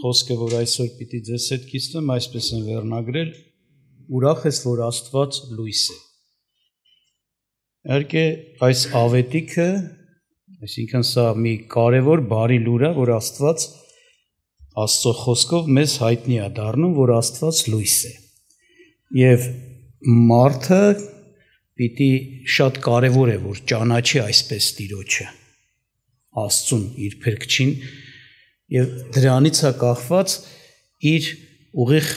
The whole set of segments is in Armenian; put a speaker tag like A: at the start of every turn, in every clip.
A: խոսքը, որ այսօր պիտի ձեզ հետ կիսեմ, այսպես են վերնագրել. ուրախ ես, որ Աստված լույս է։ Իհարկե, այս ավետիքը, այսինքն սա մի կարևոր բարի լուր է, որ Աստված Աստծո խոսքով մեզ հայտնի է դառնում, որ Աստված լույս է։ Եվ մարդը պիտի շատ կարևոր է, որ ճանաչի այսպես Տիրոջը։ Աստծուն իր փրկչին, եւ դրանից է կախված իր ուղիղ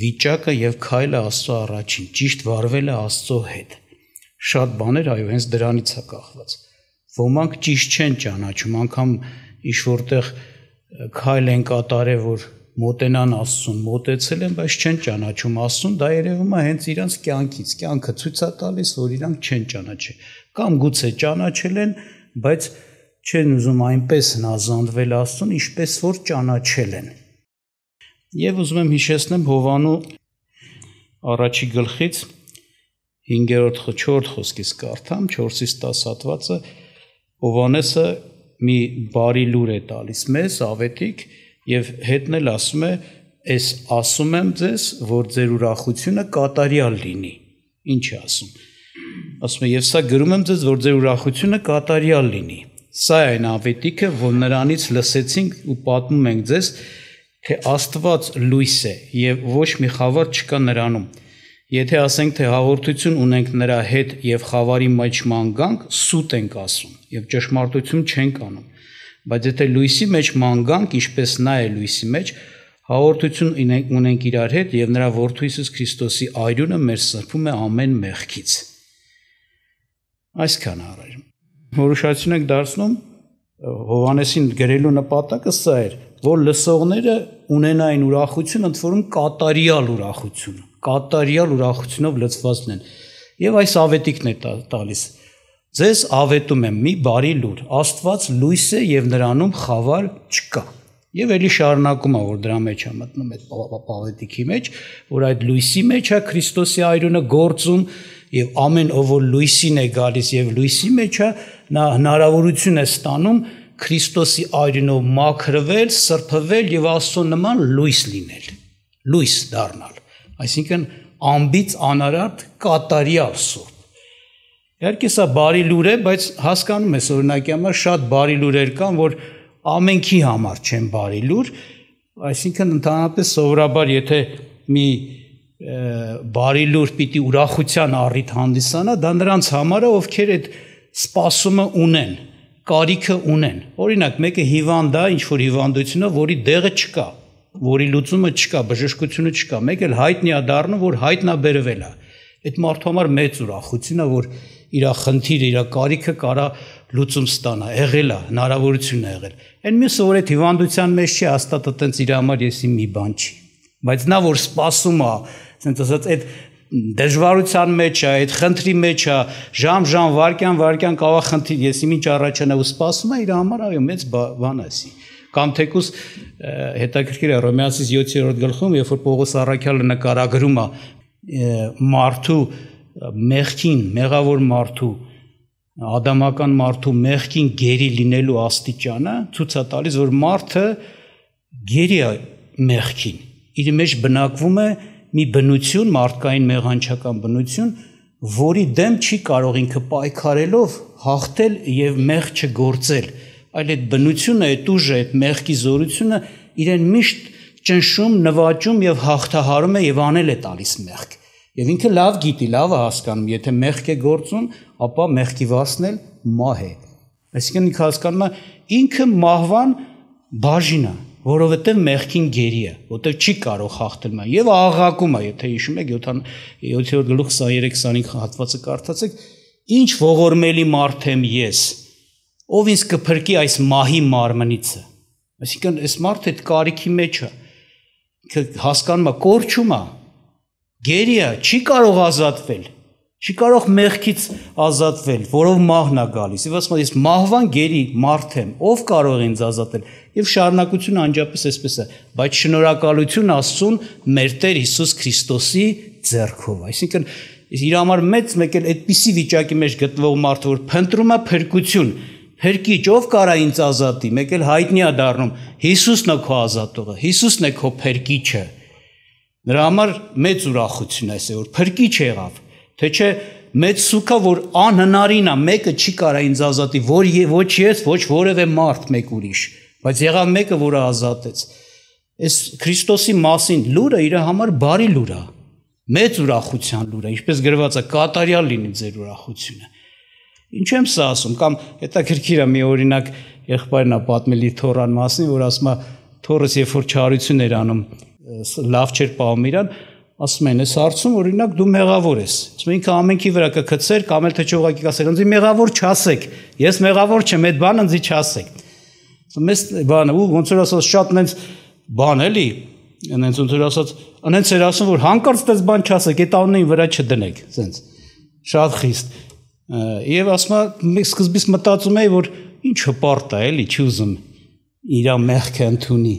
A: վիճակը եւ քայլը Աստծո առաջին, ճիշտ վարվելը Աստծո հետ։ Շատ բաներ այո, հենց դրանից է կախված։ Ոմանք ճիշտ չեն ճանաչում, անգամ ինչ որտեղ քայլ են կատարել, որ մոտենան Աստծուն, մոտեցել են, բայց չեն ճանաչում Աստծուն, դա երևում է հենց իրանց կյանքից։ Կյանքը ցույց է տալիս, որ իրանք չեն ճանաչի։ Կամ գուցե ճանաչել են, բայց չեն ուզում այնպես հնազանդվել Աստծուն, ինչպես որ ճանաչել են։ Եվ ուզում եմ հիշեցնեմ Հովանու առաջի գլխից 5-րդ 4 խոսքից կարդամ 4-ից 10 հատվածը Հովանեսը մի բարի լուր է տալիս մեզ ավետիք եւ հետն էլ ասում է ես ասում եմ ձեզ որ ձեր ուրախությունը կատարյալ լինի ինչ է ասում ասում է եւ սա գրում եմ ձեզ որ ձեր ուրախությունը կատարյալ լինի Սա է այն ավետիքը, որ նրանից լսեցինք ու պատմում ենք ձեզ, թե Աստված լույս է եւ ոչ մի խավար չկա նրանում։ Եթե ասենք, թե հաղորդություն ունենք նրա հետ եւ խավարի մեջ մանգանք, սուտ ենք ասում եւ ճշմարտություն չենք անում։ Բայց եթե լույսի մեջ մանգանք, ինչպես նա է լույսի մեջ, հաղորդություն ունենք իրար հետ եւ նրա որդու Հիսուս Քրիստոսի արյունը մեր սրբում է ամեն մեղքից։ Այսքան առայժմ որոշացին ենք դարձնում Հովանեսին գրելու նպատակը սա էր, որ լսողները ունենային ուրախություն, ընդ որում կատարյալ ուրախություն, կատարյալ ուրախությունով լցվածն են։ Եվ այս ավետիկն է տալիս։ Ձեզ ավետում եմ մի բարի լուր, Աստված լույս է եւ նրանում խավար չկա։ Եվ ելի շարունակում է, որ դրա մեջ է մտնում այդ ավետիքի մեջ, որ այդ լույսի մեջ է Քրիստոսի այրունը գործում եւ ամեն ով որ լույսին է գալիս եւ լույսի մեջ է նա հնարավորություն է ստանում Քրիստոսի արյունով մաքրվել, սրբվել եւ Աստծո նման լույս լինել, լույս դառնալ։ Այսինքն ամբից անարատ կատարյալ սուրբ։ Իհարկե սա բարի լուր է, բայց հասկանում ես օրինակի համար շատ բարի լուրեր կան, որ ամենքի համար չեն բարի լուր, այսինքն ընդհանրապես սովորաբար եթե մի բարի լուր պիտի ուրախության առիթ հանդիսանա, դա նրանց համար է, ովքեր այդ սпасումը ունեն, կարիքը ունեն։ Օրինակ, մեկը հիվանդ է, ինչ որ հիվանդությունը, որի դեղը չկա, որի լուծումը չկա, բժշկությունը չկա, մեկ էլ հայտնի է դառնում, որ հայտնա բերվել է։ Այդ մարդու համար մեծ ուրախություն է, որ իր խնդիրը, իր կարիքը կարա լուծում ստանա, եղել է, հնարավորություն է եղել։ Այն մյուսը, որ այդ հիվանդության մեջ չի, հաստատ այտենց իր համար եսի մի բան չի։ Բայց նա որ սпасում է, Սենց ասած այդ դժվարության մեջ է, այդ խնդրի մեջ է, ժամ-ժամ, վարքյան-վարքյան կարա խնդիր, ես ինչ առաջանա ու սպասում է իր համար այո մեծ բան ասի։ Կամ թեկուս հետաքրքիր է Ռոմեացիս 7-րդ գլխում, երբ որ Պողոս Առաքյալը նկարագրում է մարդու մեղքին, մեղավոր մարդու ադամական մարդու մեղքին գերի լինելու աստիճանը ցույց է տալիս, որ մարդը գերի է մեղքին։ Իր մեջ բնակվում է մի բնություն, մարդկային մեղանչական բնություն, որի դեմ չի կարող ինքը պայքարելով հաղթել եւ մեղ չգործել, այլ այդ բնությունը, այդ ուժը, այդ մեղքի զորությունը իրեն միշտ ճնշում, նվաճում եւ հաղթահարում է եւ անել է տալիս մեղք։ Եվ ինքը լավ գիտի, լավ է հասկանում, եթե մեղք է գործում, ապա մեղքի վասնել մահ է։ Այսինքն ինքը հասկանում է ինքը մահվան բաժինն է որովհետև մեղքին գերի է, որտեղ չի կարող խախտել մա եւ աղաղակում է, եթե հիշում եք 7-րդ գլուխ 23-25 հատվածը կարդացեք, ինչ ողորմելի մարդ եմ ես, ով ինձ կփրկի այս մահի մարմնիցը։ Այսինքն այս մարդը այդ կարիքի մեջ է։ Ինքը հասկանում է, կորչում է, գերի է, չի կարող ազատվել։ Չի կարող մեղքից ազատվել, որով մահն է գալիս։ Եվ ասում եմ, ես մահվան գերի մարդ եմ, ով կարող է ինձ ազատել։ Եվ շարունակությունը անջապես էսպես է, բայց շնորհակալություն Աստծուն մեր Տեր Հիսուս Քրիստոսի ձեռքով։ Այսինքն իր համար մեծ մեկ էլ այդպիսի վիճակի մեջ գտնվող մարդը, որ փնտրում է փրկություն, Հերկիչ ով կարա ինձ ազատի։ Մեկ էլ հայտնի է դառնում Հիսուսն է քո ազատողը, Հիսուսն է քո փրկիչը։ Նրա համար մեծ ուրախություն է այսօր, փրկիչ եղավ Թե չէ մեծ սուկա, որ անհնարին է, մեկը չի կարա ինձ ազատի, որ ոչ ես, ոչ որևէ մարդ մեկ ուրիշ, բայց եղավ մեկը, որը ազատեց։ Այս Քրիստոսի մասին լուրը իր համար բարի լուր է։ Մեծ ուրախության լուր է, ինչպես գրված է, կատարյալ լինի ձեր ուրախությունը։ Ինչ եմ սա ասում, կամ հետաքրքիր է մի օրինակ եղբայրն է պատմելի Թորան մասին, որ ասում է Թորս երբ որ չարություն էր անում, լավ չէր պահում իրան, ասում են, ես արցում օրինակ դու մեղավոր ես։ Իսկ ինքը ամենքի վրա կգցեր կամ էլ թե չի ուղակի կասեր, ինձ մեղավոր չասեք։ Ես մեղավոր չեմ, այդ բանը ինձ չասեք։ Մեզ բանը ու ոնց որ ասած շատ նենց բան էլի, նենց ոնց որ ասած, նենց էր ասում որ հանկարծ դες բան չասեք, այդ անունին վրա չդնեք, սենց։ Շատ խիստ։ Եվ ասում եմ, սկզբից մտածում էի որ ինչ հպարտ է էլի, չի ուզում իրա մեղքը ընդունի,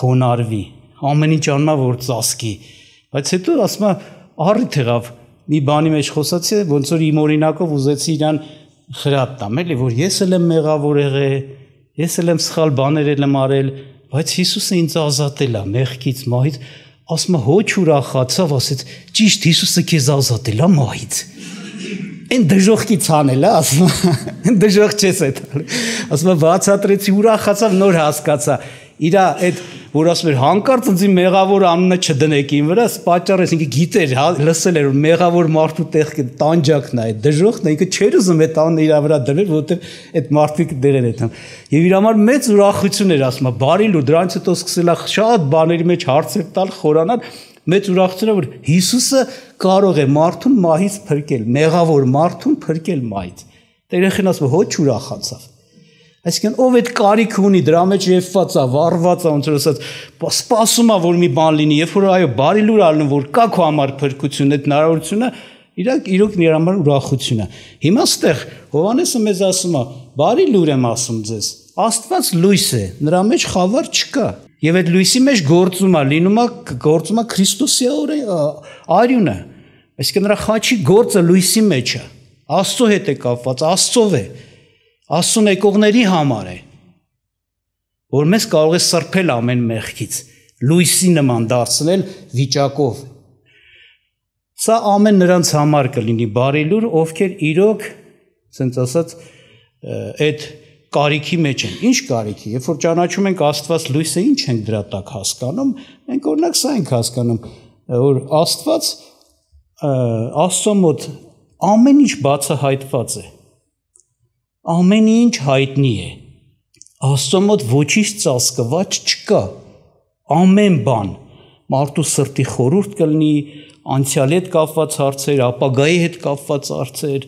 A: խոնարհվի, ամեն ինչ անմա որ ծասկի։ Բայց հետո ասում է առիթ եղավ մի բանի մեջ խոսացի, ոնց որ իմ օրինակով ուզեցի իրան խրատ տամ, էլի որ ես էլ եմ մեղավոր եղել, ես էլ եմ սխալ բաներ եմ արել, բայց Հիսուսը ինձ ազատել է մեղքից, մահից, ասում է հոչ ուրախացավ, ասեց ճիշտ Հիսուսը քեզ ազատել է մահից։ Այն դժողքից անել է, ասում է դժող չես այդ։ Ասում է բացատրեցի ուրախացավ, նոր հասկացա։ Իրա այդ որ ասում էր հանկարծ ինձ մեղավոր անունը չդնեք ին վրա, սպաճառը ինքը գիտեր, հա, լսել էր որ մեղավոր մարդու տեղ կը տանջակն է, դժոխն է, ինքը չէր ուզում այդ անունը իր վրա դնել, որովհետև այդ մարդիկ դերեր այդ։ հա։ Եվ իր համար մեծ ուրախություն էր ասում, բարի լու, դրանից հետո սկսել է շատ բաների մեջ հարցեր տալ, խորանալ, մեծ ուրախություն է որ Հիսուսը կարող է մարդուն մահից փրկել, մեղավոր մարդուն փրկել մահից։ Տերեխին ասում հոչ ուրախացավ։ Այսինքն ով այդ կարիք ունի դրա մեջ եւված է, վառված է, ոնց որ ասած, սպասում է որ մի բան լինի, երբ որ այո, բարի լուր ալնում որ կա քո համար փրկություն, այդ հնարավորությունը իրակ իրոք նրա համար ուրախություն է։ Հիմա ստեղ Հովանեսը մեզ ասում է, բարի լուր եմ ասում ձեզ, Աստված լույս է, նրա մեջ խավար չկա։ Եվ այդ լույսի մեջ գործում է, լինում է գործում է Քրիստոսի արյունը։ Այսինքն նրա խաչի գործը լույսի մեջ է։ Աստծո հետ է կապված, Աստծով է։ Աստծով է Աստուն եկողների համար է, որ մեզ կարող է սրբել ամեն մեղքից, լույսի նման դարձնել վիճակով։ Սա ամեն նրանց համար կլինի բարի լուր, ովքեր իրոք, ասենց ասած, այդ կարիքի մեջ են։ Ինչ կարիքի։ Երբ որ ճանաչում ենք Աստված լույսը, ինչ ենք դրա տակ հասկանում, մենք օրինակ սա ենք հասկանում, որ Աստված Աստծո մոտ ամեն ինչ բացահայտված է ամեն ինչ հայտնի է։ Աստծո մոտ ոչինչ ծածկված չկա։ Ամեն բան մարդու սրտի խորուրդ կլինի, անցյալի հետ կապված հարցեր, ապագայի հետ կապված հարցեր,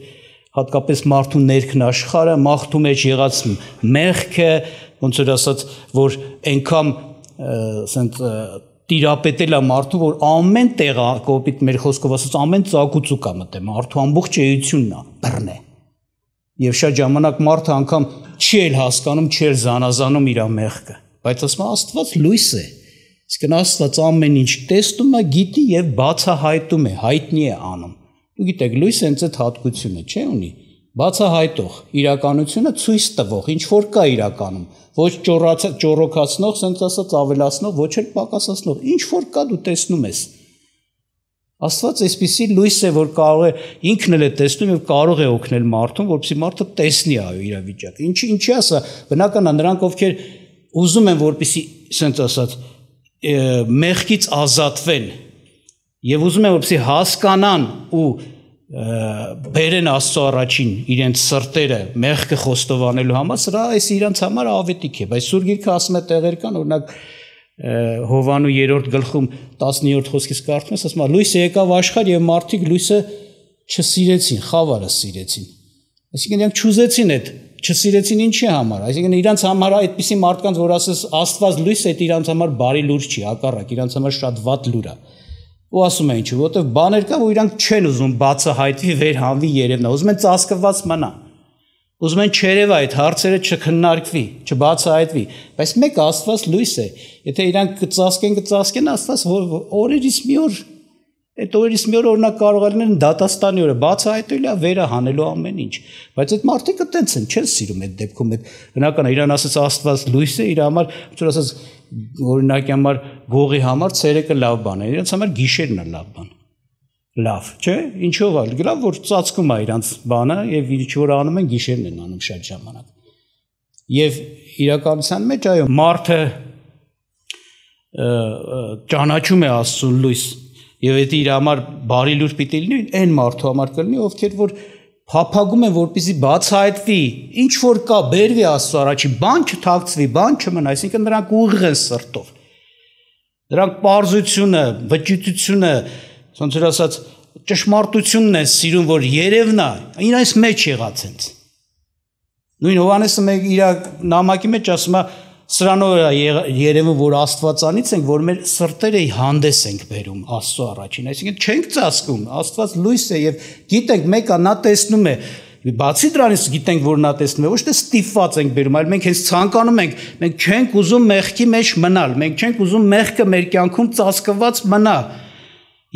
A: հատկապես մարդու ներքն աշխարհը, մաղթու մեջ եղած մեղքը, ոնց որ ասած, որ այնքան ասենց տիրապետել է մարդու, որ ամեն տեղ կոպիտ մեր խոսքով ասած ամեն ծակուցուկ է մտե, մարդու ամբողջ էությունն է բռնե։ Եվ շատ ժամանակ մարդը անգամ չէր հասկանում, չէր զանազանում իր մեղքը, բայց ասում Աստված լույս է։ Իսկ նա Աստված ամեն ինչ տեսնում է, գիտի եւ բացահայտում է, հայտնի է անում։ Դու գիտեք, լույսը հենց այդ հատկությունը չէ ունի բացահայտող իրականությունը ցույց տվող ինչ որ կա իրականում ոչ ճորոքացնող, սենց ասած ավելացնող, ոչ էլ պակասացնող, ինչ որ կա դու տեսնում ես։ Աստված այսպեսի լույս է, որ կարող է ինքն էլ է տեսնում եւ կարող է օգնել մարդուն, որպեսզի մարդը տեսնի այո իրավիճակը։ Ինչի ինչի ասա, բնական է նրանք ովքեր ուզում են որպեսզի ասենց ասած մեղքից ազատվեն եւ ուզում են որպեսզի հասկանան ու բերեն Աստծո առաջին իրենց սրտերը մեղքը խոստովանելու համար, սրա այս իրանց համար ավետիք է, բայց Սուրբ Գիրքը ասում է տեղեր կան, օրինակ Հովանու 3-րդ գլխում 17-րդ խոսքից կարդում ես, ասում է լույսը եկավ աշխարհ եւ մարդիկ լույսը չսիրեցին, խավարը սիրեցին։ Այսինքն իրենք չուզեցին այդ չսիրեցին ինչի համար։ Այսինքն իրանց համար այդպիսի մարդկանց, որ ասես Աստված լույս է, դա իրանց համար բարի լուր չի, հակառակ, իրանց համար շատ վատ լուր է։ Ու ասում են ինչու, որովհետև բաներ կա, որ իրանք չեն ուզում բացահայտի, վերհանվի, երևնա, ուզում են ծածկված մնան։ Ուզում են չերև այդ հարցերը չքննարկվի, չբացահայտվի, բայց մեկ Աստված լույս է։ Եթե իրանք կծասկեն, կծասկեն Աստված օրերից մի օր այդ օրերից մի օր օրնա կարող են դատաստանի օրը բացահայտելա վերա հանելու ամեն ինչ։ Բայց այդ մարդիկը տենց են, չեն սիրում այդ դեպքում այդ բնական իրան ասած Աստված լույս է, իր համար, ինչ որ ասած օրինակի համար գողի համար ցերեկը լավ բան է, իրենց համար գիշերն է լավ բան լավ, չէ՞։ Ինչով այլ գրավ, որ ծածկում է իրանց բանը եւ ինչ որ անում են գիշերն են անում շատ ժամանակ։ Եվ իրականության մեջ այո, մարդը ճանաչում է Աստծուն լույս եւ դա իր համար բարի լուր պիտի լինի, այն մարդու համար կլինի, ովքեր որ փափագում են, որպեսզի բացահայտվի, ինչ որ կա, բերվի Աստծո առաջի, բան չթաքցվի, բան չմնա, այսինքն նրանք ուղիղ են սրտով։ Նրանք པարզությունը, վճիտությունը, Սոնց որ ասած ճշմարտությունն է սիրում, որ երևնա, ին այս մեջ եղած ենց։ Նույն Հովանեսը մեկ իր նամակի մեջ ասում է սրանով երևում որ Աստվածանից ենք, որ մեր սրտերը հանդես ենք բերում Աստծո առաջին, այսինքն չենք ծածկում, Աստված լույս է եւ գիտենք մեկը նա տեսնում է, Բացի դրանից գիտենք, որ նա տեսնում է, ոչ թե ստիփված ենք բերում, այլ մենք հենց ցանկանում ենք, մենք չենք ուզում մեղքի մեջ մնալ, մենք չենք ուզում մեղքը մեր կյանքում ծածկված մնա։ մնա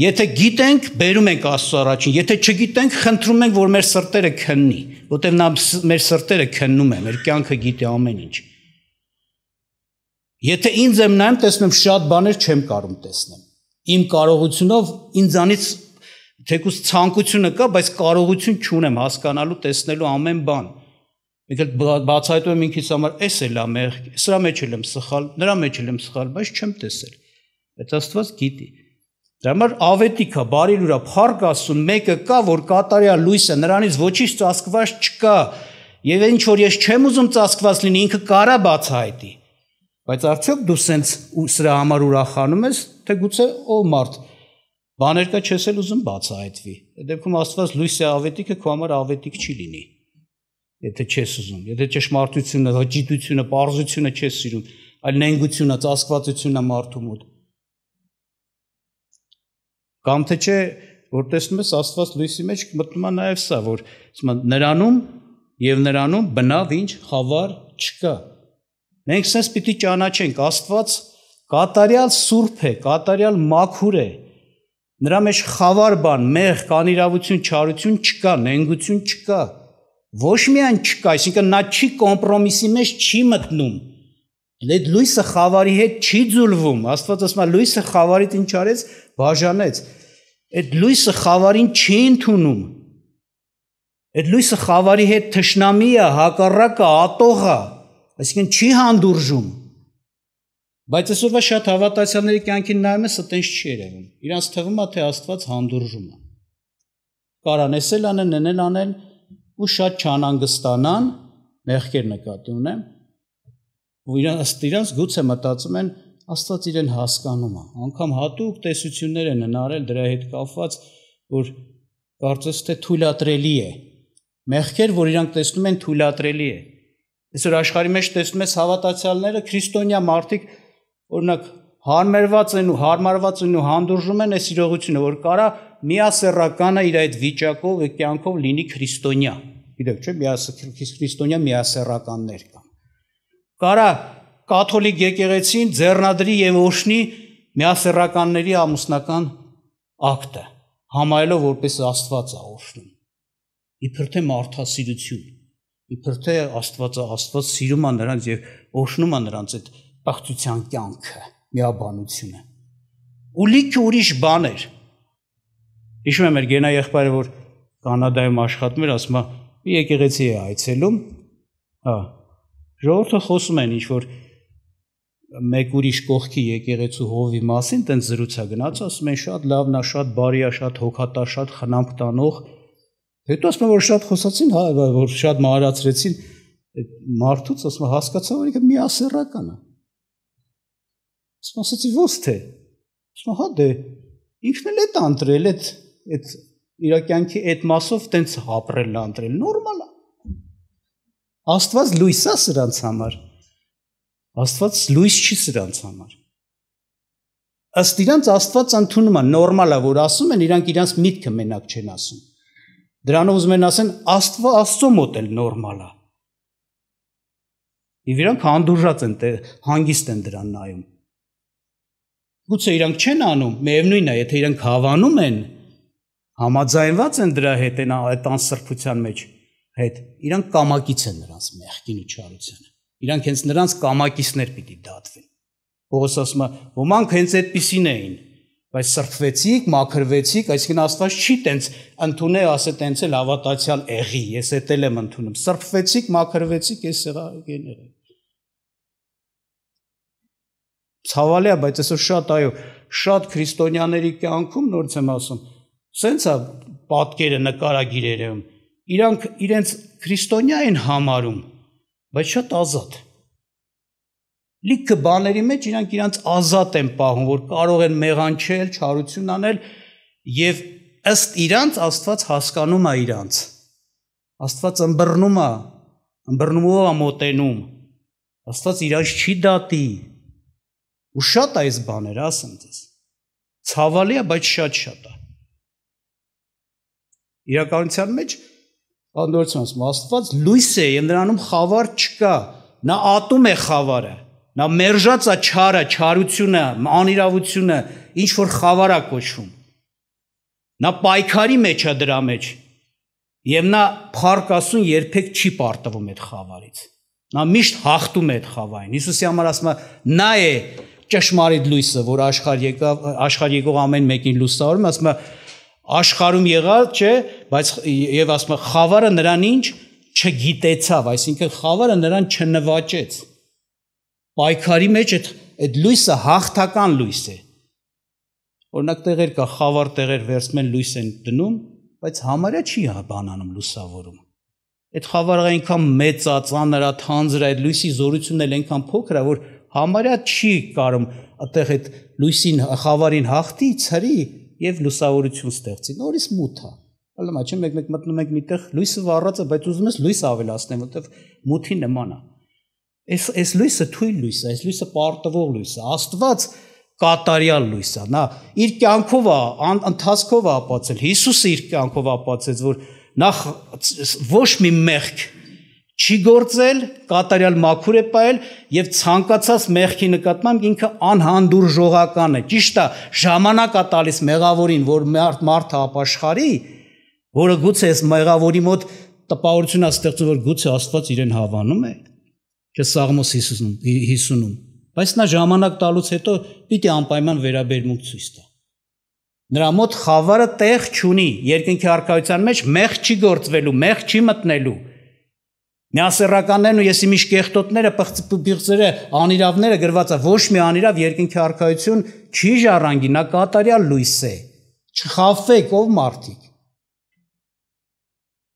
A: Եթե գիտենք, բերում ենք Աստծո առաջին։ Եթե չգիտենք, խնդրում ենք, որ մեր սրտերը քննի, որտեղ նա մեր սրտերը քննում է, մեր կյանքը գիտի ամեն ինչ։ Եթե ինձ եմ նայում, տեսնում շատ բաներ չեմ կարող տեսնել։ Իմ կարողությունով ինձանից թեկուս ցանկությունը կա, բայց կարողություն չունեմ հասկանալու, տեսնելու ամեն բան։ Եկել բացահայտում եմ ինքիս համար, էս էլ է մեղք, սրա մեջ էլ եմ սխալ, նրա մեջ էլ եմ սխալ, բայց չեմ տեսել։ Բայց Աստված գիտի։ Դրա համար ավետիքա, բարի լուրա, փառք Աստծուն, մեկը կա, որ կատարյա լույսը, նրանից ոչինչ ծածկված չկա։ Եվ ինչ որ ես չեմ ուզում ծածկված լինի, ինքը կարա բացահայտի։ Բայց արդյոք դու սենց սրա համար ուրախանում ես, թե գուցե ով մարդ բաներ կա չես էլ ուզում բացահայտվի։ Այդ դեպքում Աստված լույսը ավետիքը քո համար ավետիք չի լինի։ Եթե չես ուզում, եթե ճշմարտությունը, հաճիտությունը, parzությունը չես սիրում, այլ նենգությունը, ծածկվածությունը մարդու մոտ։ Կամ թե չէ, որ տեսնում ես Աստված լույսի մեջ մտնում է նաև սա, որ ասում նրանում եւ նրանում բնավ ինչ խավար չկա։ Մենք sense պիտի ճանաչենք Աստված կատարյալ սուրբ է, կատարյալ մաքուր է։ Նրա մեջ խավար բան, մեղ, կանիրավություն, չարություն չկա, նենգություն չկա։ Ոչ միայն չկա, այսինքն նա չի կոմպրոմիսի մեջ չի մտնում Լեդ լույսը խավարի հետ չի ձուլվում։ Աստված ասում է լույսը խավարիդ ինչ արեց, բաժանեց։ Այդ լույսը խավարին չի ընդունում։ Այդ լույսը խավարի հետ թշնամի է, հակառակը, ատողը, այսինքն չի հանդուրժում։ Բայց այսօրվա շատ հավատացյալների կյանքին նայում ես, այտենց չի երևում։ Իրանց թվում է, թե Աստված հանդուրժում է։ Կարան էսել անեն, նենել անեն ու շատ չանանգստանան, մեղքեր նկատի ունեմ, Ու իրան ըստ իրանց գուցե մտածում են Աստված իրեն հասկանում է։ Անկամ հատուկ տեսություններ են հնարել դրա հետ կապված, որ կարծես թե թույլատրելի է։ Մեղքեր, որ իրանք տեսնում են, թույլատրելի է։ Այսօր աշխարհի մեջ տեսնում ես հավատացյալները, քրիստոնյա մարդիկ, օրինակ հարմարված են ու հարմարված են ու հանդուրժում են այս իրողությունը, որ կարա միասեռականը իր այդ վիճակով ու կյանքով լինի քրիստոնյա։ Գիտեք, չէ՞, միաս քրիստոնյա միասեռականներ կա կարա կաթոլիկ եկեղեցին ձեռնադրի եւ օշնի միասեռականների ամուսնական ակտը, համայելով որպես Աստված է օշնում։ Իբր թե մարդասիրություն, իբր թե Աստվածը Աստված սիրում է նրանց եւ օշնում է նրանց այդ բախտության կյանքը, միաբանությունը։ Ու լիքը ուրիշ բաներ։ Հիշում եմ մեր գենա եղբայրը, որ Կանադայում աշխատում էր, ասում է՝ «Եկեղեցի է այցելում»։ Հա, Ժողովուրդը խոսում են ինչ որ մեկ ուրիշ կողքի եկեղեցու հովի մասին, տենց զրուցա գնաց, ասում են շատ լավնա, շատ բարիա, շատ հոգատա, շատ խնամք տանող։ Հետո ասում են որ շատ խոսացին, հա, որ շատ մարացրեցին այդ մարդուց, ասում են հասկացա, որ ինքը մի ասերական է։ Ասում ասացի ո՞նց թե։ Ասում հա դե ինչն էլ է տանտրել այդ այդ իրականքի այդ մասով տենց ապրելն անտրել։ Նորմալ Աստված լույս է սրանց համար։ Աստված լույս չի սրանց համար։ Ըստ իրանց Աստված ընդունում է նորմալ է որ ասում են իրանք իրանց միտքը մենակ չեն ասում։ Դրանով ուզում են ասեն Աստվա Աստծո մոտ էլ նորմալ է։ Եվ իրանք հանդուրժած են, հանգիստ են դրան նայում։ Գուցե իրանք չեն անում, միևնույնն է, եթե իրանք հավանում են, համաձայնված են դրա հետ այն այդ անսրբության մեջ, հետ։ Իրանք կամակից են նրանց մեղքինի չարությունը։ Իրանք հենց նրանց կամակիցներ պիտի դատվեն։ Պողոս ասում է, ոմանք հենց այդպիսին էին, բայց սրբվեցիք, մաքրվեցիք, այսինքն Աստված չի տենց ընդունե ասե տենց էլ հավատացյալ եղի, ես էտել եմ ընդունում։ Սրբվեցիք, մաքրվեցիք, ես եղել եմ։ Ցավալիա, բայց այսօր շատ այո, շատ քրիստոնյաների կյանքում նորից եմ ասում, սենց է պատկերը նկարագիրերում իրանք իրենց քրիստոնյա են համարում, բայց շատ ազատ։ Լիքը բաների մեջ իրանք իրանք ազատ են պահում, որ կարող են մեղանչել, չարություն անել եւ ըստ իրանք Աստված հասկանում է իրանք։ Աստված ըմբռնում է, ըմբռնումով է մոտենում։ Աստված իրանք չի դատի։ Ու շատ այս բաները ասեմ ձեզ։ Ցավալի է, բայց շատ շատ է։ Իրականության մեջ շատ, շատ Անդորցանցում Աստված լույս է եւ նրանում խավար չկա։ Նա ատում է խավարը։ Նա մերժած է չարը, չարությունը, անիրավությունը, ինչ որ խավարա կոչվում։ Նա պայքարի մեջ է դրա մեջ։ Եվ նա փարկասուն երբեք չի պարտվում այդ խավարից։ Նա միշտ հաղթում է այդ խավային։ Հիսուսի համար ասում է, նա է ճշմարիտ լույսը, որ աշխարհ եկավ, աշխարհ եկող ամեն մեկին լույս է արում, ասում է, աշխարում եղած, չէ, բայց եւ ասում է խավարը նրան ինչ չգիտեցավ, այսինքն խավարը նրան չնվաճեց։ Պայքարի մեջ այդ այդ լույսը հաղթական լույս է։ Օրինակ տեղեր կա խավար տեղեր վերցմեն լույս են դնում, բայց համարյա չի հա բանանում լուսավորում։ Այդ խավարը այնքան մեծ է, ծանր է, թանձր է, այդ լույսի զորությունն էլ այնքան փոքր է, որ համարյա չի կարող այդտեղ այդ լույսին խավարին հաղթի, ցրի, եւ լուսավորություն ստեղծի։ Նորից մութ է։ Հələ մա չեմ մեկ-մեկ մտնում եք միտեղ լույսը վառած է, բայց ուզում ես լույս ավելացնել, որովհետեւ մութի նման է։ Այս այս լույսը թույլ լույս է, այս լույսը պարտվող լույս է։ Աստված կատարյալ լույս է։ Նա իր կյանքով է, ընթացքով է ապացել։ Հիսուսը իր կյանքով ապացեց, որ նախ ոչ մի մեղք չի գործել, կատարյալ մաքուր է պայել եւ ցանկացած մեղքի նկատմամբ ինքը անհանդուրժողական է։ Ճիշտ է, ժամանակա տալիս մեղավորին, որ մարդ մարդը ապաշխարի, որը գուցե այս մեղավորի մոտ տպավորություն է ստեղծում, որ գուցե Աստված իրեն հավանում է։ Չէ Սաղմոս 50-ում։ Բայց նա ժամանակ տալուց հետո պիտի անպայման վերաբերմունք ցույց տա։ Նրա մոտ խավարը տեղ չունի։ Երկնքի արքայության մեջ մեղ չի գործվելու, մեղ չի մտնելու Նյասերականներն ու եսի միշ կեղտոտները բիղծերը անիրավները գրվածա ոչ մի անիրավ երկնքի արքայություն չի ժառանգի նա կատարյալ լույս է չխաֆեք ով մարդիկ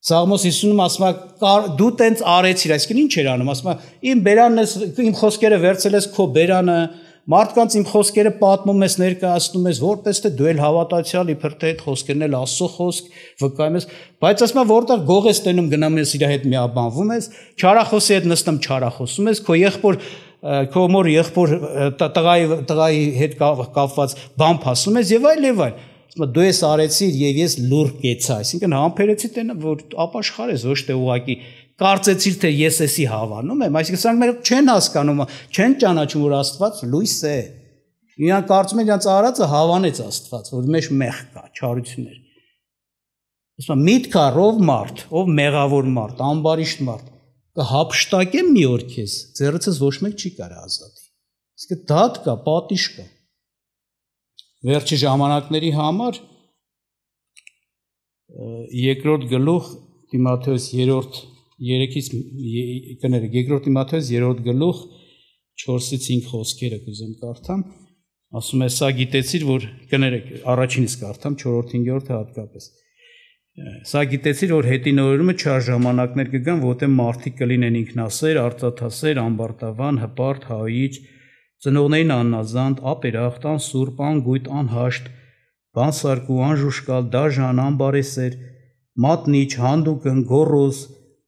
A: Սաղմոս 50-ում ասում է դու տենց արեցիր այսինքն ինչ էր անում ասում է իմ բերանն ես իմ խոսքերը վերցել ես քո բերանը մարդկանց իմ խոսքերը պատմում ես, ներկայացնում ես, որպես թե դու ել հավատացյալ, իբր թե այդ խոսքերն էլ Աստծո խոսք, վկայում ես, բայց ասում եմ, որտեղ գող ես տենում գնում ես իր հետ միաբանվում ես, չարախոսի հետ նստում չարախոսում ես, քո եղբոր քո մոր եղբոր տղայի տղայի հետ կապված բան փասում ես եւ այլ եւ այլ ասում դու ես արեցիր եւ ես լուր կեցա այսինքն համբերեցի տենա որ ապաշխար ես ոչ թե ուղակի կարծեցիր թե ես էսի հավանում եմ, այսինքն սրանք մեր չեն հասկանում, չեն ճանաչում որ Աստված լույս է։ Իրանք կարծում են իրաց արածը հավանեց Աստված, որ մեջ մեղ կա, չարություններ։ Ոսա միտքա ռով մարդ, ով մեղավոր մարդ, ամբարիշտ մարդ, կհապշտակեմ մի օր քեզ, ձեռքից ոչ մեկ չի կարա ազատի։ Իսկ դատ կա, պատիժ կա։ Վերջի ժամանակների համար երկրորդ գլուխ Տիմոթեոս 3-րդ 3-ից կներեք, երկրորդ Տիմոթեոս 3-րդ գլուխ 4-ից 5 խոսքերը կուզեմ կարդամ։ Ասում է, սա գիտեցիր, որ կներեք, առաջինից կարդամ 4-րդ 5-րդը հատկապես։ Սա գիտեցիր, որ հետինորումը չար ժամանակներ կգան, որտեղ մարդիկ կլինեն ինքնասեր, արծաթասեր, ամբարտավան, հպարտ, հայիչ, ծնողներին աննազանդ, ապերախտ, անսուրբ, անգույտ, անհաշտ, բանսարկու, անժուշկալ, դաժան, անբարեսեր, մատնիչ, հանդուկն, գորոս,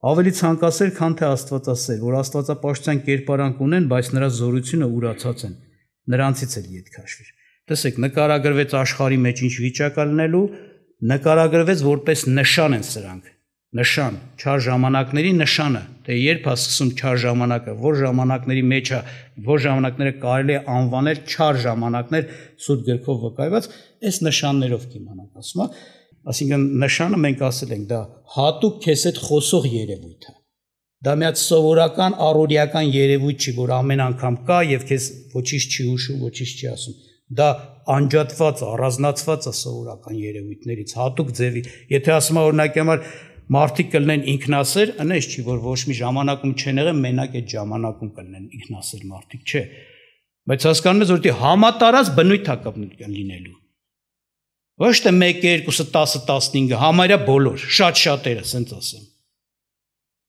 A: ավելի ցանկասեր, քան թե Աստվածասեր, որ Աստվածապաշտության կերպարանք ունեն, բայց նրա զորությունը ուրացած են։ Նրանցից էլ իդ քաշվիր։ Տեսեք, նկարագրվեց աշխարի մեջ ինչ վիճակ ալնելու, նկարագրվեց որպես նշան են սրանք։ Նշան, չար ժամանակների նշանը, թե երբ է սկսում չար ժամանակը, որ ժամանակների մեջ է, որ ժամանակները կարելի է անվանել չար ժամանակներ, սուտ գրքով վկայված, այս նշաններով կիմանանք, ասում եմ Այսինքն նշանը մենք ասել ենք դա հատուկ քեզ այդ խոսող երևույթը։ Դա միած սովորական առօրյական երևույթ չի, որ ամեն անգամ կա եւ քեզ ոչինչ չի հուշում, ոչինչ չի ասում։ Դա անջատված, առանձնացված է սովորական երևույթներից, հատուկ ձևի։ Եթե ասում օրինակ համար մարդիկ կլնեն ինքնասեր, այնպես չի, որ ոչ մի ժամանակում չեն եղել, մենակ այդ ժամանակում կլնեն ինքնասեր մարդիկ, չէ։ Բայց հասկանում ես, որ դի դե համատարած բնույթ հակապն լինելու Ոչ թե 1, 2, 10, 15, համարյա բոլոր, շատ-շատերը, ասենց ասեմ։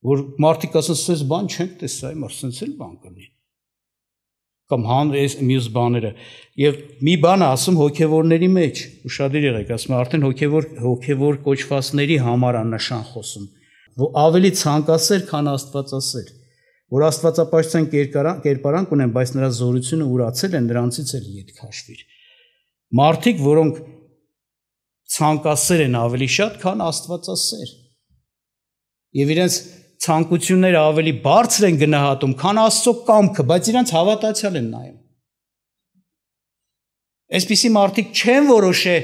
A: Որ մարդիկ ասեն, «Սենց բան չենք տեսա, այ մար, սենց էլ բան կլինի»։ Կամ հան այս մյուս բաները։ Եվ մի բան ասում հոգևորների մեջ, ուրախadir եղեք, ասում արդեն հոգևոր հոգևոր կոչվածների համար աննշան խոսում, որ ավելի ցանկասեր, քան Աստվածասեր որ աստվածապաշտության կերպարանք ունեն, բայց նրա զորությունը ուրացել է, նրանցից էլ իդ քաշվիր։ Մարդիկ, որոնք ցանկասեր են ավելի շատ, քան Աստվածասեր։ Եվ իրենց ցանկությունները ավելի բարձր են գնահատում, քան Աստծո կամքը, բայց իրենց հավատացյալ են նայում։ Այսպիսի մարդիկ չեն որոշե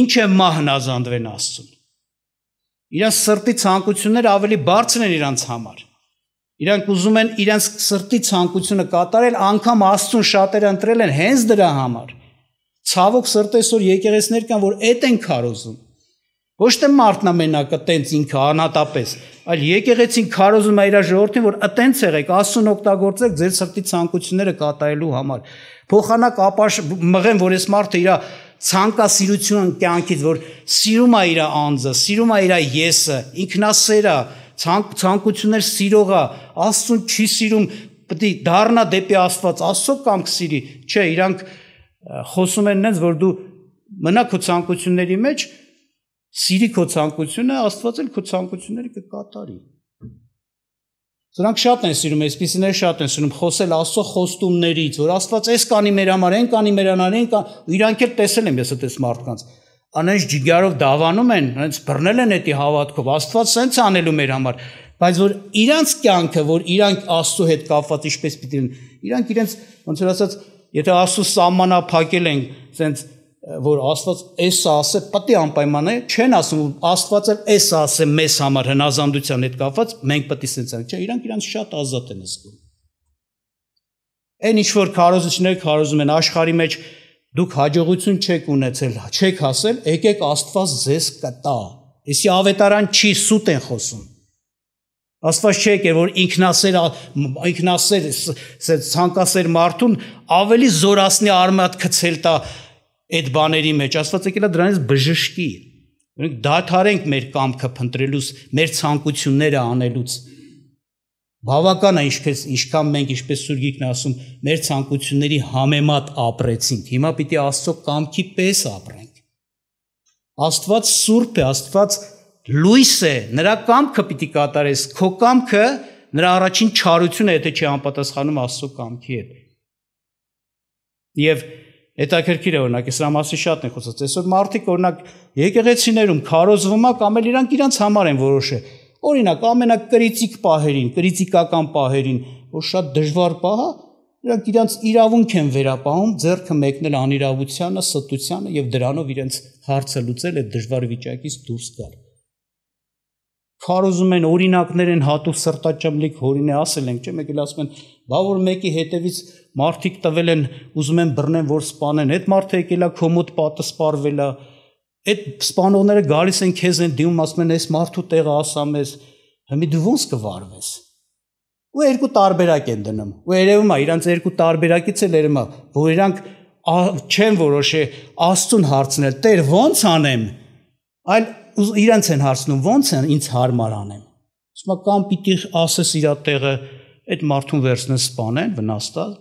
A: ինչը մահնազանդվեն Աստծուն։ Իրանց սրտի ցանկությունները ավելի բարձր են իրանց համար։ Իրանք ուզում են իրանց սրտի ցանկությունը կատարել, անկամ Աստծուն շատերը ընտրել են հենց դրա համար։ Ցավոք սրտեսօր եկեղեցներ կան, որ այդ են քարոզում։ Ոչ թե մարդն ամենակը տենց ինքը անհատապես, այլ եկեղեցին քարոզում է իր ժողովրդին, որ ատենց եղեք, Աստուն օգտագործեք ձեր սրտի ցանկությունները կատարելու համար։ Փոխանակ ապաշ մղեն, որ այս մարդը իր ցանկասիրությունը կյանքից, որ սիրում է իր անձը, սիրում է իր եսը, ինքնասեր է, ցանկ ցանկություններ սիրող է, Աստուն չի սիրում, պետք է դառնա դեպի Աստված, Աստծո կամք սիրի։ Չէ, իրանք խոսում են նենց որ դու մնա քո ցանկությունների մեջ սիրի քո ցանկությունը աստված էլ քո ցանկությունները կկատարի Սրանք շատ են սիրում, այսպիսիներ շատ են սիրում խոսել Աստծո խոստումներից, որ Աստված էս կանի մեր համար, այն կանի մեր անար, այն կան, իրանք էլ տեսել եմ ես այդպես մարդկանց։ Անենց ջիգարով դավանում են, անենց բռնել են էդի հավատքով, Աստված սենց անելու մեր համար, բայց որ իրանք կյանքը, որ իրանք Աստծո հետ կապված ինչպես պիտի լինի, իրանք իրենց ոնց որ ասած Եթե Աստծո սահմանափակել ենք, ասենց որ Աստված էս ասե, պետք է անպայման է, չեն ասում Աստված էլ էս ասե մեզ համար հնազանդության հետ կապված, մենք պետք է սենց անենք, չէ, իրանք իրանք շատ ազատ են զգում։ Այն ինչ որ քարոզիչները քարոզում են աշխարի մեջ դուք հաջողություն չեք ունեցել, չեք հասել, եկեք Աստված ձեզ կտա։ Իսկ ավետարան չի սուտ են խոսում։ Աստված չէ կեր որ ինքնասեր ինքնասեր ցանկասեր մարդուն ավելի զորացնի արմատ գցել տա այդ բաների մեջ։ Աստված եկել է դրանից բժշկի։ Մենք դաթարենք մեր կամքը փնտրելուց, մեր ցանկությունները անելուց։ Բավական է ինչպես ինչքան մենք ինչպես Սուրգիկն ասում, մեր ցանկությունների համեմատ ապրեցինք։ Հիմա պիտի Աստծո կամքի պես ապրենք։ Աստված սուրբ է, Աստված լույս է, նրա կամքը պիտի կատարես, քո կամքը նրա առաջին չարությունը, եթե չի համապատասխանում Աստծո կամքի հետ։ Եվ հետաքրքիր է օրինակ, սրա մասին շատ են խոսած։ Այսօր մարդիկ օրինակ եկեղեցիներում քարոզվում է կամ էլ իրանք իրանք համար են որոշը։ Օրինակ, ամենակրիտիկ պահերին, քրիտիկական պահերին, որ շատ դժվար պահ է, իրանք իրանք իրավունք են վերապահում, ձեռքը մեկնել անիրավությանը, ստությանը եւ դրանով իրենց հարցը լուծել է դժվար վիճակից դուրս գալ քարոզում են օրինակներ են հատու սրտաճմլիկ հորին է ասել ենք, չէ՞ մեկ էլ ասում են, բա որ մեկի հետևից մարդիկ տվել են, ուզում են բռնեն, որ սպանեն, այդ մարդը եկել է քո մոտ պատը սպարվել է։ Այդ սպանողները գալիս են քեզ են դիմում, ասում են, այս մարդու տեղը ասա մեզ, հիմի դու ո՞նց կվարվես։ Ու երկու տարբերակ են դնում։ Ու երևում է իրանց երկու տարբերակից էլ երևում է, որ իրանք չեն որոշի Աստուն հարցնել, Տեր, ո՞նց անեմ։ Այլ իրենց են հարցնում ո՞նց են ինձ հարմար անեմ։ Իսկ մա կամ պիտի ասես իր տեղը այդ մարդուն վերցնեն սպանեն, վնաստալ,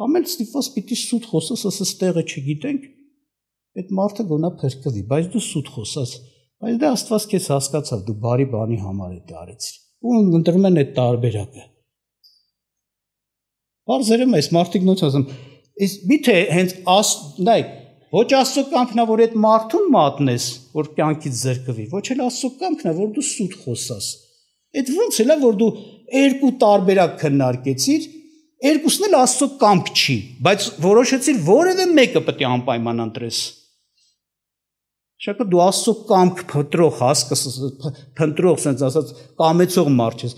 A: կամ էլ ստիփոս պիտի սուտ խոսես, ասես տեղը չգիտենք, այդ մարդը գոնա փրկվի, բայց դու սուտ խոսաս, բայց դա դե Աստված քեզ հասկացավ, դու բարի բանի համար է դարեցի։ Ու ընտրում են այդ տարբերակը։ Բարձրեմ այս մարդիկ նույնպես ասում, իսկ միթե հենց աս, նայեք, Ոչ Աստծո կամքն է, որ այդ մարդուն մատնես, որ կյանքից զրկվի, ոչ էլ Աստծո կամքն է, որ դու սուտ խոսաս։ Այդ ո՞նց էլա, որ դու երկու տարբերակ քննարկեցիր, երկուսն էլ Աստծո կամք չի, բայց որոշեցիր որևէ մեկը պետք է անպայման ընտրես։ Շակը դու Աստծո կամք փտրող, հասկս փնտրող, ասենց ասած, կամեցող մարդ ես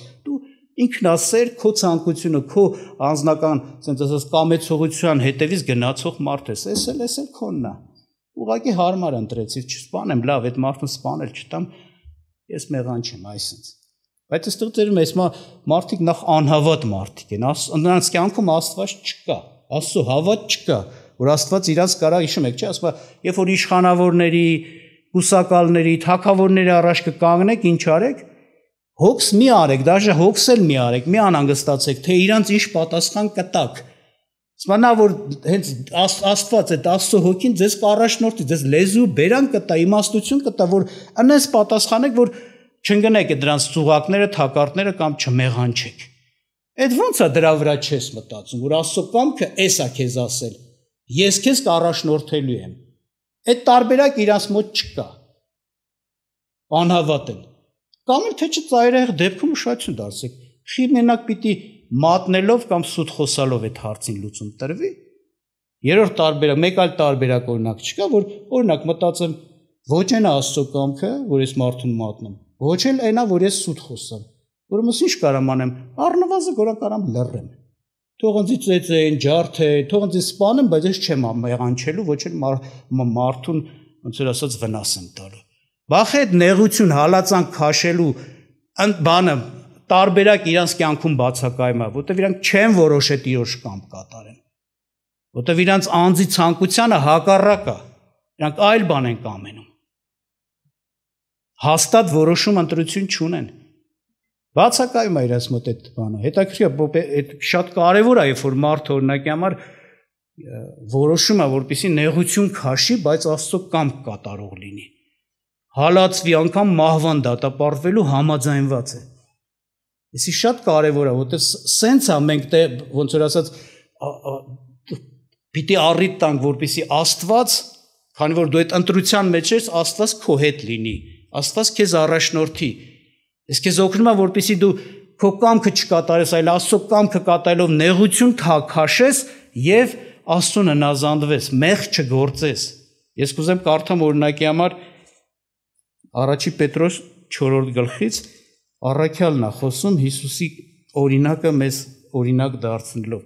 A: ինքնասեր քո ցանկությունը, քո անձնական, ասենց ասած, կամեցողության հետևից գնացող մարդ ես, ես էլ ես էլ քոննա։ Ուղղակի հարմար ընտրեցի, չսպանեմ, լավ, այդ մարդուն սպանել չտամ, ես մեղան չեմ այսինց։ Բայց այստեղ դերում էս մա մարդիկ նախ անհավատ մարդիկ են, նրանց կյանքում Աստված չկա, Աստծո հավատ չկա, որ Աստված իրանց կարա հիշում եք, չէ՞, ասում է, երբ որ իշխանավորների, հուսակալների, թակավորների առաջ կկանգնեք, ինչ արեք, Հոբս մի արեք, դաժե հոբս էլ մի արեք, մի անհանգստացեք, թե իրանց ինչ պատասխան կտակ։ Սմանա որ հենց Աստված այդ Աստծո հոգին ձեզ կառաջնորդի, ձեզ լեզու բերան կտա, իմաստություն կտա, որ անես պատասխանեք, որ չընկնեք դրանց ծուղակները, թակարդները կամ չմեղանչեք։ Այդ ո՞նց է դրա վրա չես մտածում, որ Աստծո կամքը էս է քեզ ասել։ Ես քեզ կառաջնորդելու եմ։ Այդ տարբերակ իրանց մոտ չկա։ Անհավատ են։ Կամ էլ թե չծայրահեղ դեպքում ուշադրություն դարձեք։ Խի մենակ պիտի մատնելով կամ սուտ խոսալով այդ հարցին լուծում տրվի։ Երրորդ տարբերը, մեկ այլ տարբերակ օրինակ չկա, որ օրինակ մտածեմ ոչ այն աստծո կամքը, որ ես մարդուն մատնեմ, ոչ էլ այնա, որ ես սուտ խոսամ։ Ուրեմն ի՞նչ կարամ անեմ։ Առնվազն գորա կարամ լռեմ։ Թող ինձ ծեծեն, ջարդե, թող ինձ սպանեն, բայց ես չեմ աղանչելու, ոչ էլ մարդուն ոնց որ ասած վնաս եմ տալու։ Բախ այդ նեղություն հալածանք քաշելու բանը տարբերակ իրանց կյանքում բացակայում է, որտեվ իրանք չեն որոշե տիրոջ կամ կատարեն։ Որտեվ իրանց անձի ցանկությանը հակառակ է։ Իրանք այլ բան են կամենում։ Հաստատ որոշում ընտրություն չունեն։ Բացակայում է իրաց մոտ այդ բանը։ Հետաքրքիր է, այդ շատ կարևոր է, երբ որ մարդը օրինակի համար որոշում է, որպեսի նեղություն քաշի, բայց Աստծո կամք կատարող լինի հալածվի, անգամ մահվան դատապարտվելու համաձայնված է։ Էսի շատ կարևոր է, որտեղ սենց է մենք դե ոնց որ ասած պիտի առիթ տանք, որպիսի Աստված, քանի որ դու այդ ընտրության մեջ ես, Աստված քո հետ լինի, Աստված քեզ առաջնորդի։ Ես քեզ օգնում եմ, որպիսի դու քո կամքը չկատարես, այլ Աստծո կամքը կատարելով նեղություն թաքաշես եւ Աստուն հնազանդվես, մեղ չգործես։ Ես կուզեմ կարդամ օրինակի համար Առաջի Պետրոս 4-րդ գլխից առաքյալն է խոսում Հիսուսի օրինակը մեզ օրինակ դարձնելով։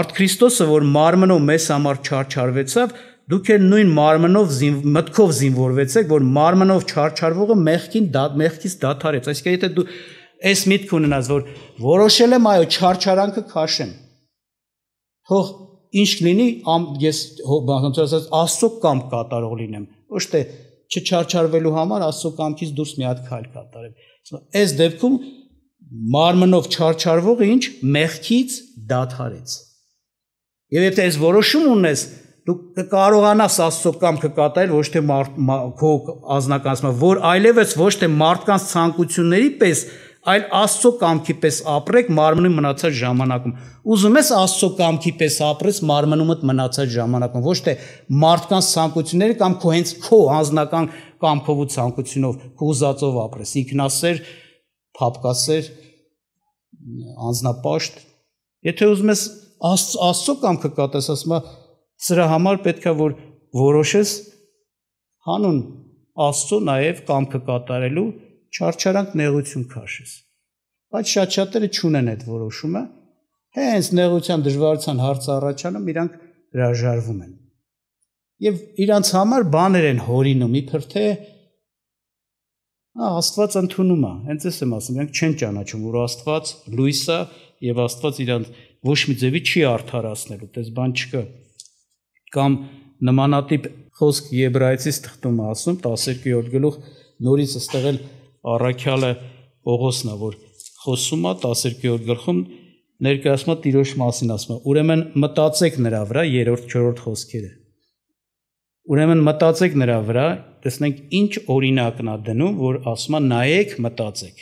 A: Արդ Քրիստոսը, որ մարմնով մեզ համար չարչարվեցավ, դուք էլ նույն մարմնով զին, մտքով զինվորվեցեք, որ մարմնով չարչարվողը մեղքին դա մեղքից դադարեց։ Այսինքն եթե դու այս միտք ունենաս, որ որոշել եմ այո չարչարանքը քաշեմ։ Թող ինչ լինի, ամ ես հոբանց ասած աստծո կամ կատարող լինեմ, ոչ թե չչարչարվելու համար Աստծո կամքից դուրս մի հատ քայլ կատարել։ Այս դեպքում մարմնով չարչարվողը ինչ մեղքից դադարեց։ Եվ եթե այս որոշում ունես, դու կկարողանաս Աստծո կամքը կատարել ոչ թե մարդ քո անznականացումը, որ այլևս ոչ թե մարդկանց ցանկությունների պես, մար, այլ Աստծո կամքի պես ապրեք մարմնի մնացած ժամանակում։ Ուզում ես Աստծո կամքի պես ապրես մարմնումդ մնացած ժամանակում, ոչ թե մարդկանց ցանկությունները կամ քո հենց քո անձնական կամքով ու ցանկությունով քո ուզածով ապրես։ Ինքնասեր, փապկասեր, անznապաշտ։ Եթե ուզում ես Աստծո կամքը կատարես, ասում է սրա համար պետքա որ որոշես հանուն Աստծո նաև կամքը կատարելու չարչարանք նեղություն քաշես։ Բայց շատ-շատերը չունեն այդ որոշումը։ Հենց նեղության դժվարության հարցը առաջանում իրանք հրաժարվում են։ Եվ իրանց համար բաներ են հորինում, իբր թե Ահա Աստված ընդունում է։ Հենց էս եմ ասում, իրենք չեն ճանաչում, որ Աստված լույսը եւ Աստված իրանք ոչ մի ձևի չի արդարացնելու, տես բան չկա։ Կամ նմանատիպ խոսք Եբրայեցի թղթում ասում 12-րդ գլուխ նորից ըստեղել առաքյալը Պողոսն է, որ խոսում է 12-րդ գլխում ներկայացումը Տիրոջ մասին ասում է։ Ուրեմն մտածեք նրա վրա 3-րդ 4-րդ խոսքերը։ Ուրեմն մտածեք նրա վրա, տեսնենք ինչ օրինակն է դնում, որ ասում է նայեք, մտածեք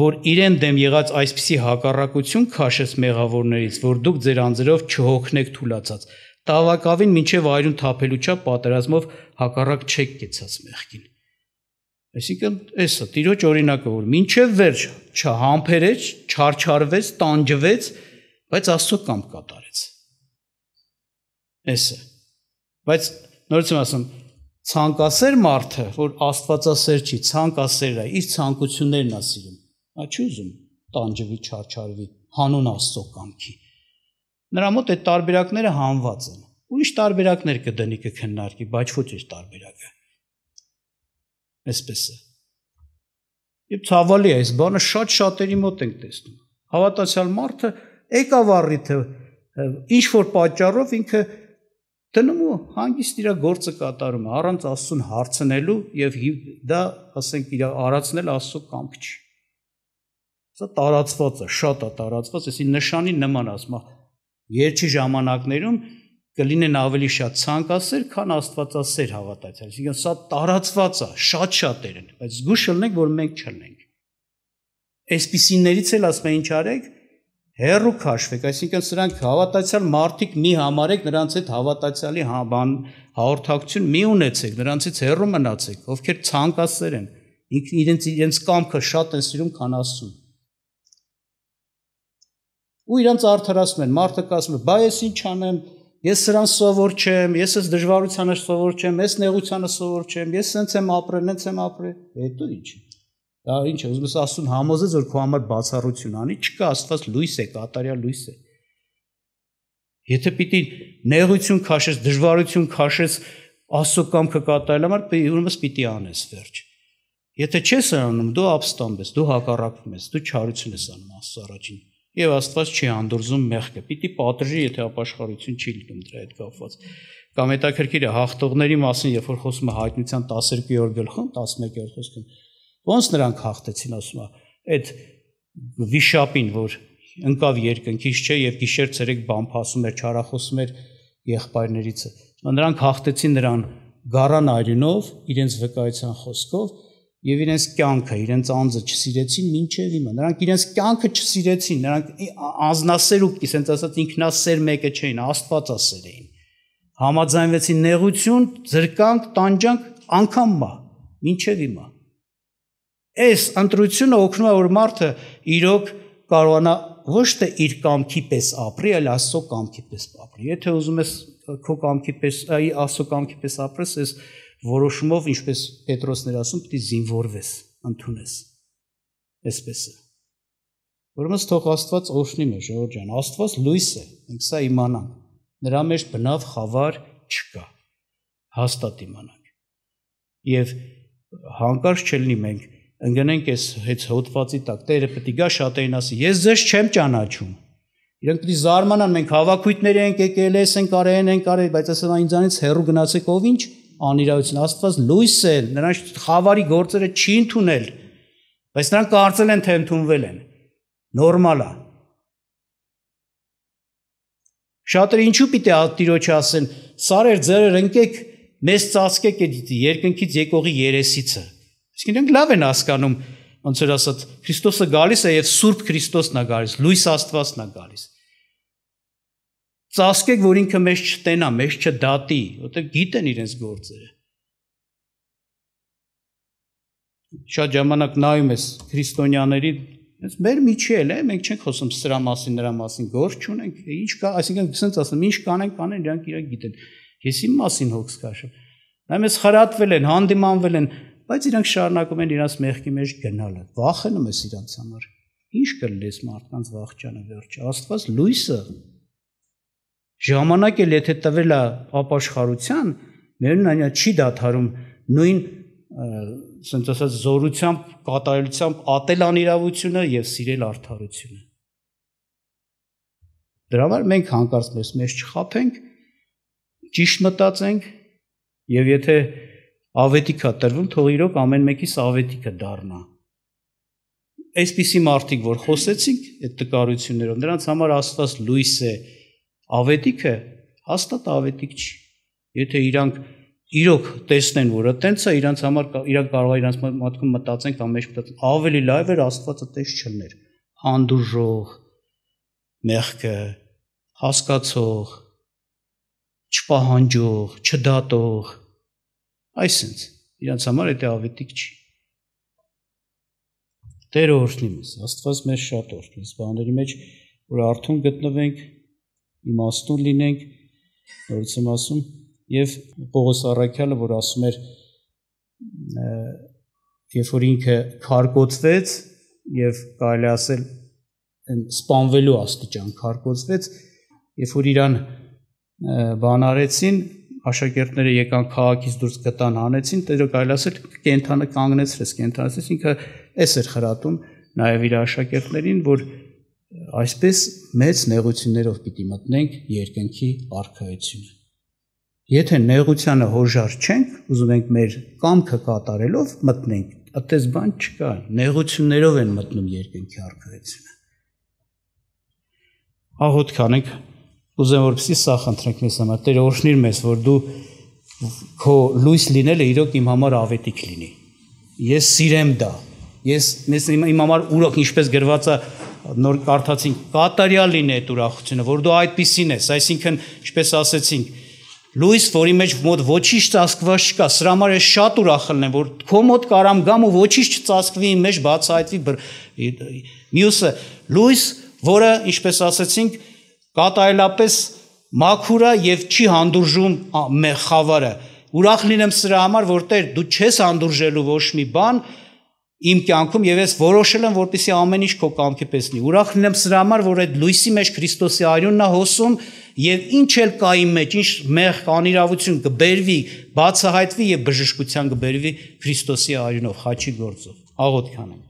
A: որ իրեն դեմ եղած այսպիսի հակառակություն քաշես մեղավորներից, որ դուք ձեր անձերով չհոգնեք թուլացած։ Տավակավին մինչև այրուն թափելու չա պատերազմով հակառակ չեք կեցած մեղքին։ Այսինքն, էսա տիրոջ օրինակը, որ մինչև վերջ չհամբերեց, չարչարվեց, տանջվեց, բայց Աստծո կամք կատարեց։ Էսա։ Բայց նորից եմ ասում, ցանկասեր մարդը, որ Աստվածասեր չի, ցանկասեր է, իր ցանկություններն է սիրում։ Նա չի ուզում տանջվի, չարչարվի հանուն Աստծո կամքի։ Նրա մոտ այդ տարբերակները հանված են։ Ուրիշ տարբերակներ կդնի կքննարկի, բայց ոչ այս տարբերակը այսպես է։ Եվ ցավալի է, այս բանը շատ շատերի մոտ ենք տեսնում։ Հավատացյալ մարդը եկավառիթը ինչ որ պատճառով ինքը դնում ու հանգիստ իր գործը կատարում, առանց Աստծուն հարցնելու եւ դա, ասենք, իր արածնել Աստծո կամք չի։ Սա տարածված է, շատ է տարածված, այսին նշանի նման ասում է։ Երջի ժամանակներում կլինեն ավելի շատ ցանկասեր, քան աստվածասեր հավատացյալ։ Այսինքն սա տարածված է, շատ-շատեր են, բայց զգուշ ելնենք, որ մենք չլինենք։ Այսպիսիներից էլ ասում են ինչ արեք, հերրու քաշվեք, այսինքն սրանք հավատացյալ մարդիկ մի համարեք, նրանց հետ հավատացյալի բան հաղորդակցություն մի ունեցեք, նրանցից հերրու մնացեք, ովքեր ցանկասեր են, իրենց իրենց կամքը շատ են սիրում, քան Աստծուն ու իրանց արդարացնում են, մարդը կասում է, բա ես ինչ անեմ, ես սրան սովոր չեմ, ես այս դժվարությանը սովոր չեմ, ես նեղությանը սովոր չեմ, ես սենց եմ ապրել, սենց եմ ապրել։ Հետո ինչ։ Դա ինչ է, ուզում ես ասում համոզես, որ քո համար բացառություն անի, չկա, Աստված լույս է, կատարյալ լույս է։ Եթե պիտի նեղություն քաշես, դժվարություն քաշես, Աստծո կամքը կատարելու համար ուրեմն պիտի անես վերջ։ Եթե չես անում, դու ապստամբես, դու հակառակվում ես, դու չարություն ես անում Աստծո առաջին Եվ Աստված չի հանդուրժում մեղքը։ Պիտի պատժի, եթե ապաշխարություն չի լինում դրա հետ կապված։ Կամ հետաքրքիր է հաղթողների մասին, երբ որ խոսում է հայտնության 12-րդ գլխում, 11-րդ խոսքում, ոնց նրանք հաղթեցին, ասում է, այդ վիշապին, որ ընկավ երկնքից չէ եւ գիշեր ցերեկ բամփասում էր, չարախոսում էր եղբայրներիցը։ Նրանք հաղթեցին նրան գառան այրինով, իրենց վկայության խոսքով եւ իրենց կյանքը, իրենց անձը չսիրեցին մինչև հիմա։ Նրանք իրենց կյանքը չսիրեցին, նրանք ազնասերուկ, ասենց ասած ինքնասեր մեկը չէին, Աստվածասեր էին։ Համաձայնվեցին նեղություն, զրկանք, տանջանք, անգամ մա, մինչև հիմա։ Այս ընտրությունը օգնում է որ մարդը իրոք կարողանա ոչ թե իր կամքի պես ապրի, այլ Աստծո կամքի պես ապրի։ Եթե ուզում ես քո կամքի պես, այ Աստծո կամքի պես ապրես, այս որոշումով, ինչպես Պետրոսն էր ասում, պիտի զինվորվես, ընդունես։ Այսպես է։ Ուրեմն թող Աստված օշնի մեզ, Ժողովուրդ ջան, Աստված լույս է, մենք սա իմանանք։ Նրա մեջ բնավ խավար չկա։ Հաստատ իմանանք։ Եվ հանկարծ չլինի մենք ընկնենք այս հեծ հոդվածի տակ, Տերը պետք է գա շատերին ասի, ես ձեզ չեմ ճանաչում։ Իրանք պետք է զարմանան, մենք հավաքույտներ ենք եկել, ես ենք արել, ենք արել, բայց ասեն ինձանից հեռու գնացեք ով ինչ անիրավություն, Աստված լույս է, նրանց խավարի գործերը չի ընդունել, բայց նրանք կարծել են, թե ընդունվել են։ Նորմալ է։ Շատերը ինչու պիտի Տիրոջը ասեն. «Սարեր ձերեր ընկեք, մեզ ծածկեք այդ երկնքից եկողի երեսիցը»։ Իսկ նրանք լավ են հասկանում, ոնց որ ասած, Քրիստոսը գալիս է եւ Սուրբ Քրիստոսն է գալիս, լույս Աստվածն է գալիս ծածկեք, որ ինքը մեզ չտենա, մեզ չդատի, որտեղ գիտեն իրենց գործերը։ Շատ ժամանակ նայում ես քրիստոնյաների, հենց մեր միջել է, մենք չենք խոսում սրա մասին, նրա մասին, գործ չունենք, ինչ կա, այսինքն ցենց ասեմ, ինչ կանեն, կանեն, իրանք իրենք գիտեն։ Ես իմ մասին հոգս քաշեմ։ Նայում ես խրատվել են, հանդիմանվել են, բայց իրանք շարունակում են իրաց մեղքի մեջ գնալը։ Վախենում ես իրանց համար։ Ինչ կլես մարդկանց վախճանը վերջը։ Աստված լույսը Ժամանակ էլ եթե տվել է ապաշխարության, մերն այնա չի դադարում նույն ասենց ասած զորությամբ, կատարելությամբ ատել անիրավությունը եւ սիրել արդարությունը։ Դրա համար մենք հանկարծ մեզ մեջ չխափենք, ճիշտ մտածենք եւ եթե ավետիքա տրվում, թող իրոք ամեն մեկիս ավետիքը դառնա այսպիսի մարդիկ, որ խոսեցինք այդ տկարություններով, նրանց համար Աստված լույս է, Ավետիքը հաստատ ավետիք չի։ Եթե իրանք իրոք տեսնեն, որ այտենց է իրանց համար իրանք կարող է իրանց մտքում մտածեն կամ մեջ մտածեն, ավելի լավ էր Աստվածը տես չլներ։ Անդուրժող, մեղքը, հասկացող, չպահանջող, չդատող։ Այսինքն իրանց համար դա ավետիք չի։ Տեր օրհնի մեզ, Աստված մեզ շատ օրհնի։ Բաների մեջ որ արդեն գտնվենք իմաստուն լինենք, նորից եմ ասում, եւ Պողոս Առաքյալը, որ ասում էր երբ որ ինքը քարկոծվեց եւ կարելի ասել այն սպանվելու աստիճան քարկոծվեց, երբ որ իրան բան արեցին, աշակերտները եկան քաղաքից դուրս գտան հանեցին, դեռ կարելի ասել կենթանը կանգնեցրեց, կենթանացրեց, ինքը էս էր խրատում նաեւ իր աշակերտներին, որ Այսպես մեծ նեղություններով պիտի մտնենք երկնքի արքայությունը։ Եթե նեղությանը հոժար չենք, ուզում ենք մեր կամքը կատարելով մտնենք, այդտես բան չկա։ Նեղություններով են մտնում երկնքի արքայությունը։ Աղոտ կանենք, ուզեմ որպեսի սա խնդրենք մեզ համար, Տեր օրհնիր մեզ, որ դու քո լույս լինելը իրոք իմ համար ավետիք լինի։ Ես սիրեմ դա։ Ես մեզ իմ, իմ համար ուրոք ինչպես գրված է նոր կարդացինք կատարյալին է այդ ուրախությունը, որ դու այդպեսին ես, այսինքն, ինչպես ասեցինք, լույս, որի մեջ մոտ ոչինչ ծածկված չկա, սրա համար է շատ ուրախ լինեմ, որ քո մոտ կարամ գամ ու ոչինչ չծածկվի իմ մեջ բացահայտվի մյուսը լույս, որը, ինչպես ասեցինք, կատարելապես մաքուր է եւ չի հանդուրժում խավարը։ Ուրախ լինեմ սրա համար, որ Տեր դու չես հանդուրժելու ոչ մի բան, իմ կյանքում եւ ես որոշել եմ որպեսի ամեն ինչ քո կամքի պես լինի։ Ուրախ լինեմ սրա համար, որ այդ լույսի մեջ Քրիստոսի արյունն է հոսում եւ ինչ էլ կա իմ մեջ, ինչ մեղ կանիրավություն կբերվի, բացահայտվի եւ բժշկության կբերվի Քրիստոսի արյունով, խաչի գործով։ Աղոթ կանեմ։